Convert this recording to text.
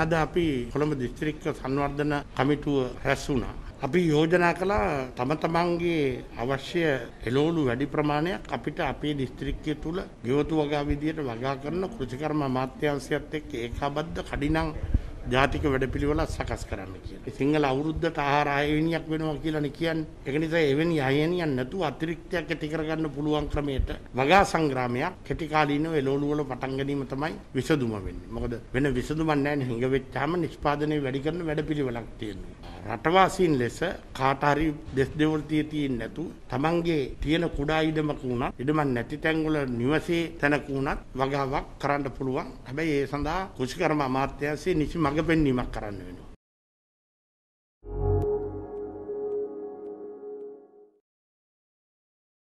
අද අපි කොළඹ දිස්ත්‍රික්ක සංවර්ධන කමිටුව රැස්වුණා. අපි යෝජනා කළා තම තමන්ගේ අවශ්‍ය එළෝලු වැඩි ප්‍රමාණයක් අපිට අපේ දිස්ත්‍රික්කය තුළ ගෙවතු වගා විදියට වගා කරන කෘෂිකර්ම අමාත්‍යාංශයත් එක්ක ඒකාබද්ධ කඩිනම් ජාතික වැඩපිළිවෙලක් සකස් කරන්න කියලා. සිංහල අවුරුද්දට ආහාර ආයෙණියක් වෙනවා කියලානේ කියන්නේ. ඒක නිසා එවැනි ආයෙණියක් නැතුව අතිරික්තයක් ඇති කරගන්න පුළුවන් ක්‍රමයට වගා සංග්‍රාමයක් කෙටි කාලීනව එළවලු වල පටන් ගැනීම තමයි විසඳුම වෙන්නේ. මොකද වෙන විසඳුමක් නැහැ නේ. හිඟ වෙච්චාම නිෂ්පාදනය වැඩි කරන වැඩපිළිවෙලක් තියෙනවා. රටවාසීන් ලෙස කාට හරි දෙස් දෙවල් තියෙන්නේ නැතු තමන්ගේ තියෙන කුඩා ඉඩමක වුණත් ඉඩමක් නැති තැන්වල නිවසේ තැනක වුණත් වගාවක් කරන්න පුළුවන්. හැබැයි ඒ සඳහා කුෂිකර්ම අමාත්‍යාංශයේ නිසි මඟ පෙන්වීමක් කරන්න වෙනවා.